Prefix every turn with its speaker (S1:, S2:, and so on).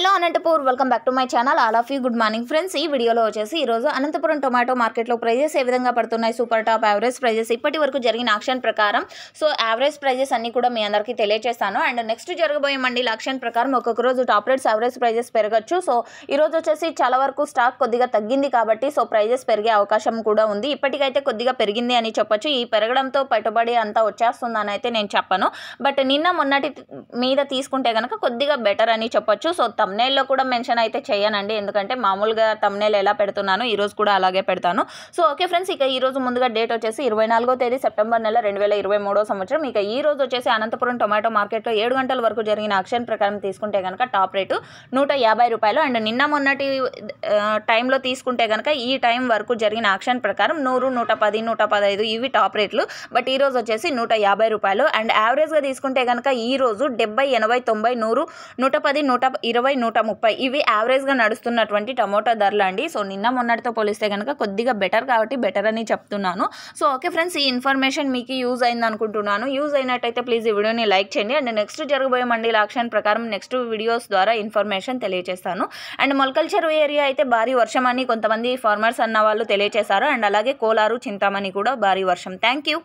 S1: hello Anantapur welcome back to my channel all of you good morning friends ఈ వీడియోలో వచ్చేసి ఈరోజు అనంతపురం టొమాటో మార్కెట్లో ప్రైజెస్ ఏ విధంగా పడుతున్నాయి సూపర్ టాప్ యావరేజ్ ప్రైజెస్ ఇప్పటి వరకు జరిగిన ఆక్షన్ ప్రకారం సో యావరేజ్ ప్రైజెస్ అన్నీ కూడా మీ అందరికీ తెలియజేస్తాను అండ్ నెక్స్ట్ జరగబోయే మండీల ఆక్షన్ ప్రకారం ఒక్కొక్క రోజు టాప్ రేట్స్ యావరేజ్ ప్రైజెస్ పెరగచ్చు సో ఈరోజు వచ్చేసి చాలా వరకు స్టాక్ కొద్దిగా తగ్గింది కాబట్టి సో ప్రైజెస్ పెరిగే అవకాశం కూడా ఉంది ఇప్పటికైతే కొద్దిగా పెరిగింది అని చెప్పొచ్చు ఈ పెరగడంతో పెట్టుబడి అంతా వచ్చేస్తుందని అయితే నేను చెప్పను బట్ నిన్న మొన్నటి మీద తీసుకుంటే కనుక కొద్దిగా బెటర్ అని చెప్పొచ్చు సో తమ్నేల్లో కూడా మెన్షన్ అయితే చేయనండి ఎందుకంటే మామూలుగా తమ్నేల్ ఎలా పెడుతున్నాను ఈరోజు కూడా అలాగే పెడతాను సో ఓకే ఫ్రెండ్స్ ఇక ఈరోజు ముందుగా డేట్ వచ్చేసి ఇరవై నాలుగో తేదీ సెప్టెంబర్ నెల రెండు వేల ఇరవై మూడో సంవత్సరం ఇక ఈ రోజు వచ్చేసి అనంతపురం టొమాటో మార్కెట్లో ఏడు గంటల వరకు జరిగిన ఆక్షన్ ప్రకారం తీసుకుంటే కనుక టాప్ రేటు నూట యాభై రూపాయలు అండ్ నిన్న మొన్నటి టైంలో తీసుకుంటే కనుక ఈ టైం వరకు జరిగిన ఆక్షన్ ప్రకారం నూరు నూట పది నూట పదహైదు ఇవి టాప్ రేట్లు బట్ ఈ రోజు వచ్చేసి నూట యాభై రూపాయలు అండ్ యావరేజ్గా తీసుకుంటే కనుక ఈరోజు డెబ్బై ఎనభై తొంభై నూరు నూట పది నూట ఇరవై ఇరవై నూట ముప్పై ఇవి యావరేజ్గా నడుస్తున్నటువంటి టమోటా ధరలు అండి సో నిన్న మొన్నటితో పోలిస్తే కనుక కొద్దిగా బెటర్ కాబట్టి బెటర్ అని చెప్తున్నాను సో ఓకే ఫ్రెండ్స్ ఈ ఇన్ఫర్మేషన్ మీకు యూజ్ అయింది అనుకుంటున్నాను యూజ్ అయినట్టయితే ప్లీజ్ ఈ వీడియోని లైక్ చేయండి అండ్ నెక్స్ట్ జరగబోయే మండీ లాక్షన్ ప్రకారం నెక్స్ట్ వీడియోస్ ద్వారా ఇన్ఫర్మేషన్ తెలియజేస్తాను అండ్ మొలకల్ చెరువు ఏరియా అయితే భారీ వర్షం అని కొంతమంది ఫార్మర్స్ అన్న వాళ్ళు తెలియజేశారు అండ్ అలాగే కోలారు చింతామణి కూడా భారీ వర్షం థ్యాంక్ యూ